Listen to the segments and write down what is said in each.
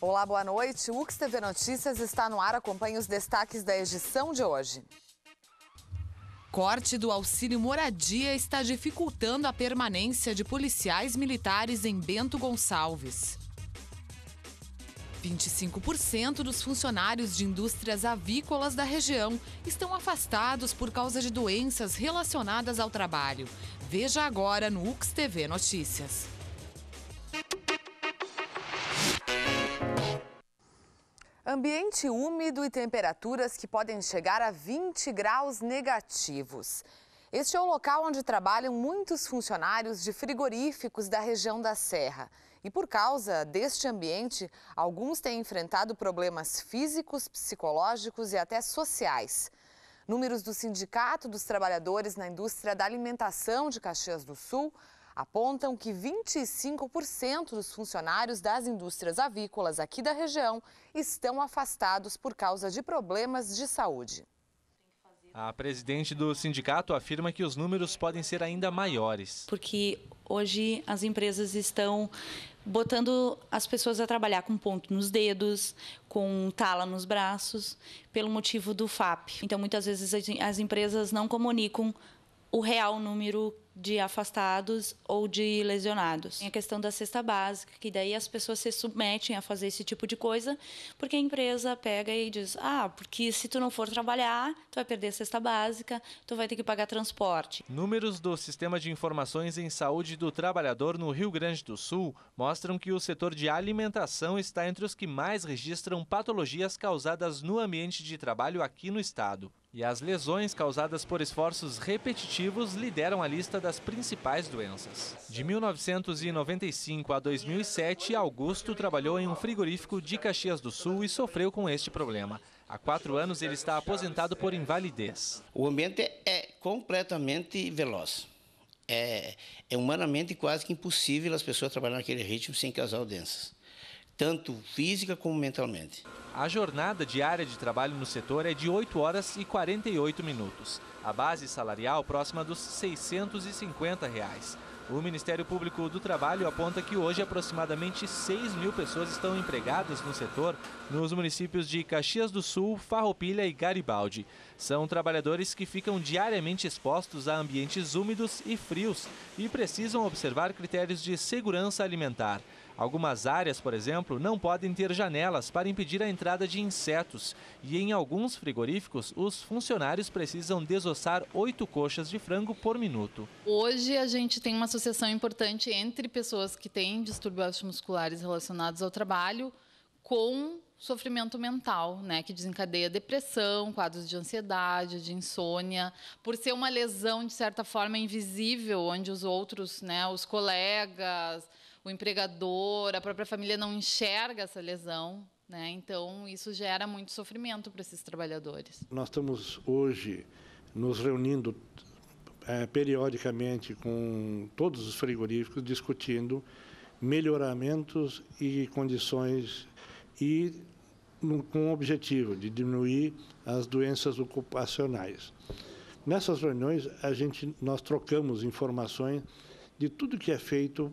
Olá, boa noite. O UXTV Notícias está no ar. Acompanhe os destaques da edição de hoje. Corte do auxílio moradia está dificultando a permanência de policiais militares em Bento Gonçalves. 25% dos funcionários de indústrias avícolas da região estão afastados por causa de doenças relacionadas ao trabalho. Veja agora no UXTV Notícias. Ambiente úmido e temperaturas que podem chegar a 20 graus negativos. Este é o local onde trabalham muitos funcionários de frigoríficos da região da Serra. E por causa deste ambiente, alguns têm enfrentado problemas físicos, psicológicos e até sociais. Números do Sindicato dos Trabalhadores na Indústria da Alimentação de Caxias do Sul apontam que 25% dos funcionários das indústrias avícolas aqui da região estão afastados por causa de problemas de saúde. A presidente do sindicato afirma que os números podem ser ainda maiores. Porque hoje as empresas estão botando as pessoas a trabalhar com ponto nos dedos, com tala nos braços, pelo motivo do FAP. Então, muitas vezes as empresas não comunicam o real número de afastados ou de lesionados. Tem a questão da cesta básica, que daí as pessoas se submetem a fazer esse tipo de coisa, porque a empresa pega e diz: "Ah, porque se tu não for trabalhar, tu vai perder a cesta básica, tu vai ter que pagar transporte". Números do Sistema de Informações em Saúde do Trabalhador no Rio Grande do Sul mostram que o setor de alimentação está entre os que mais registram patologias causadas no ambiente de trabalho aqui no estado. E as lesões causadas por esforços repetitivos lideram a lista das das principais doenças. De 1995 a 2007, Augusto trabalhou em um frigorífico de Caxias do Sul e sofreu com este problema. Há quatro anos ele está aposentado por invalidez. O ambiente é completamente veloz. É, é humanamente quase que impossível as pessoas trabalharem naquele ritmo sem causar doenças tanto física como mentalmente. A jornada diária de trabalho no setor é de 8 horas e 48 minutos. A base salarial próxima dos R$ 650. Reais. O Ministério Público do Trabalho aponta que hoje aproximadamente 6 mil pessoas estão empregadas no setor nos municípios de Caxias do Sul, Farroupilha e Garibaldi. São trabalhadores que ficam diariamente expostos a ambientes úmidos e frios e precisam observar critérios de segurança alimentar. Algumas áreas, por exemplo, não podem ter janelas para impedir a entrada de insetos e em alguns frigoríficos os funcionários precisam desossar oito coxas de frango por minuto. Hoje a gente tem uma associação importante entre pessoas que têm distúrbios musculares relacionados ao trabalho com sofrimento mental, né, que desencadeia depressão, quadros de ansiedade, de insônia, por ser uma lesão de certa forma invisível, onde os outros, né, os colegas, o empregador, a própria família não enxerga essa lesão. Né? Então, isso gera muito sofrimento para esses trabalhadores. Nós estamos hoje nos reunindo é, periodicamente com todos os frigoríficos, discutindo melhoramentos e condições e no, com o objetivo de diminuir as doenças ocupacionais. Nessas reuniões, a gente, nós trocamos informações de tudo que é feito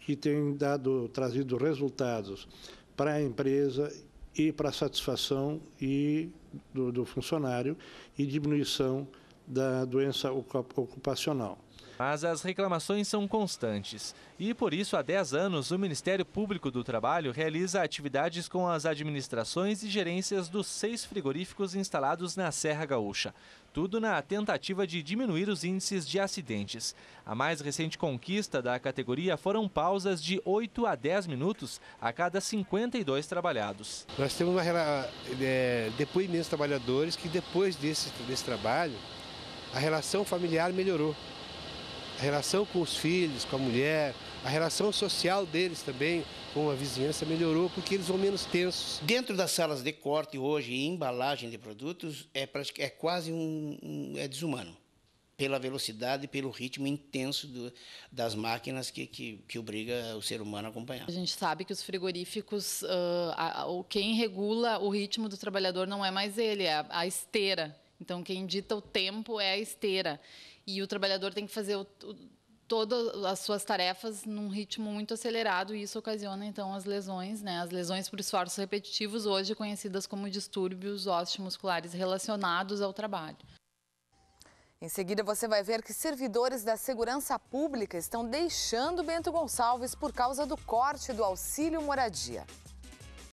que tem dado, trazido resultados para a empresa e para a satisfação e do, do funcionário e diminuição da doença ocupacional. Mas as reclamações são constantes e, por isso, há 10 anos, o Ministério Público do Trabalho realiza atividades com as administrações e gerências dos seis frigoríficos instalados na Serra Gaúcha. Tudo na tentativa de diminuir os índices de acidentes. A mais recente conquista da categoria foram pausas de 8 a 10 minutos a cada 52 trabalhados. Nós temos uma, é, depoimentos trabalhadores que depois desse, desse trabalho, a relação familiar melhorou a relação com os filhos, com a mulher, a relação social deles também com a vizinhança melhorou porque eles vão menos tensos. Dentro das salas de corte hoje e embalagem de produtos é, é quase um, um é desumano pela velocidade e pelo ritmo intenso do, das máquinas que, que, que, obriga o ser humano a acompanhar. A gente sabe que os frigoríficos, uh, a, a, quem regula o ritmo do trabalhador não é mais ele, é a, a esteira. Então, quem dita o tempo é a esteira e o trabalhador tem que fazer o, o, todas as suas tarefas num ritmo muito acelerado e isso ocasiona então as lesões, né? As lesões por esforços repetitivos hoje conhecidas como distúrbios musculares relacionados ao trabalho. Em seguida, você vai ver que servidores da segurança pública estão deixando Bento Gonçalves por causa do corte do auxílio moradia.